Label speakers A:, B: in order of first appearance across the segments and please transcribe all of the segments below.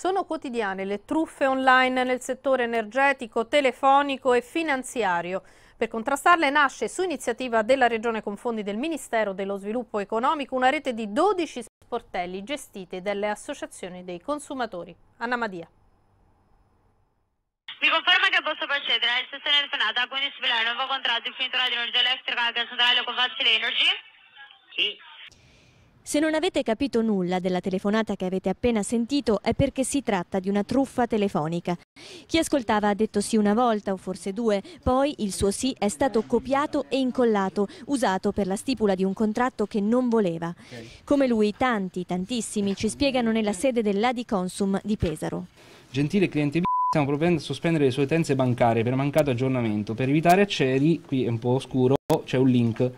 A: Sono quotidiane le truffe online nel settore energetico, telefonico e finanziario. Per contrastarle nasce su iniziativa della Regione con fondi del Ministero dello Sviluppo Economico una rete di 12 sportelli gestiti dalle associazioni dei consumatori. Anna Madia. Mi conferma che posso procedere. La sessione del Senato ha quindi il nuovo contratto di fornitura di energia elettrica alla centrale con Energy? Sì. Se non avete capito nulla della telefonata che avete appena sentito è perché si tratta di una truffa telefonica. Chi ascoltava ha detto sì una volta o forse due, poi il suo sì è stato copiato e incollato, usato per la stipula di un contratto che non voleva. Come lui tanti, tantissimi ci spiegano nella sede dell'Adi Consum di Pesaro.
B: Gentile cliente stiamo provando a sospendere le sue utenze bancarie per mancato aggiornamento. Per evitare accedi, qui è un po' oscuro, c'è un link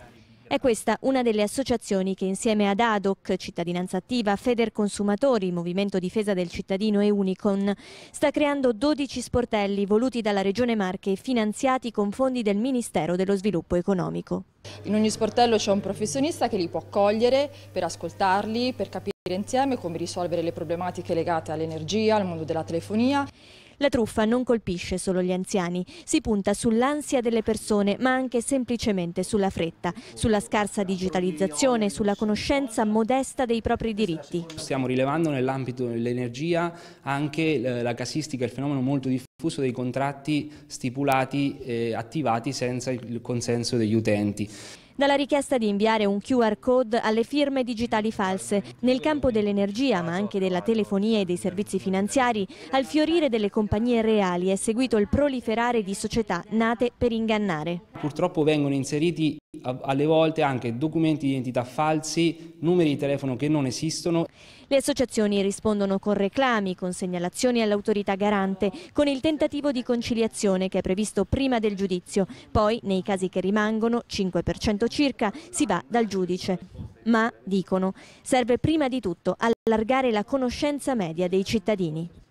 A: è questa una delle associazioni che insieme ad ADOC, Cittadinanza Attiva, Feder Consumatori, Movimento Difesa del Cittadino e Unicon sta creando 12 sportelli voluti dalla Regione Marche e finanziati con fondi del Ministero dello Sviluppo Economico. In ogni sportello c'è un professionista che li può accogliere per ascoltarli, per capire insieme come risolvere le problematiche legate all'energia, al mondo della telefonia. La truffa non colpisce solo gli anziani, si punta sull'ansia delle persone ma anche semplicemente sulla fretta, sulla scarsa digitalizzazione, sulla conoscenza modesta dei propri diritti.
B: Stiamo rilevando nell'ambito dell'energia anche eh, la casistica, il fenomeno molto diffuso dei contratti stipulati e attivati senza il consenso degli utenti
A: dalla richiesta di inviare un QR code alle firme digitali false. Nel campo dell'energia, ma anche della telefonia e dei servizi finanziari, al fiorire delle compagnie reali è seguito il proliferare di società nate per ingannare
B: purtroppo vengono inseriti alle volte anche documenti di identità falsi, numeri di telefono che non esistono.
A: Le associazioni rispondono con reclami, con segnalazioni all'autorità garante, con il tentativo di conciliazione che è previsto prima del giudizio. Poi, nei casi che rimangono, 5% circa, si va dal giudice. Ma, dicono, serve prima di tutto allargare la conoscenza media dei cittadini.